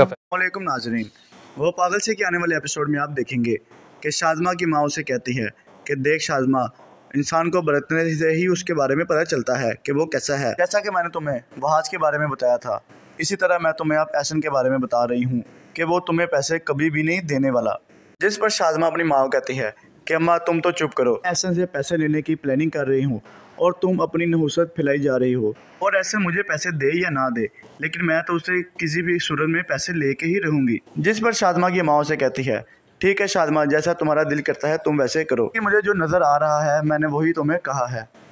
नाजरीन वो पागल से के आने वाले एपिसोड में आप देखेंगे कि शाजमा की माँ उसे कहती है कि देख शाजमा इंसान को बरतने से ही उसके बारे में पता चलता है कि वो कैसा है जैसा कि मैंने तुम्हें वहाज के बारे में बताया था इसी तरह मैं तुम्हें आप ऐसन के बारे में बता रही हूँ कि वो तुम्हें पैसे कभी भी नहीं देने वाला जिस पर शाजमा अपनी माँ को कहती है कि अम्मा तुम तो चुप करो ऐसे से पैसे लेने की प्लानिंग कर रही हूँ और तुम अपनी नहुसत फैलाई जा रही हो और ऐसे मुझे पैसे दे या ना दे लेकिन मैं तो उसे किसी भी सूरत में पैसे लेके ही रहूँगी जिस पर शादमा की माँ उसे कहती है ठीक है शादमा जैसा तुम्हारा दिल करता है तुम वैसे करो कि मुझे जो नज़र आ रहा है मैंने वही तुम्हें कहा है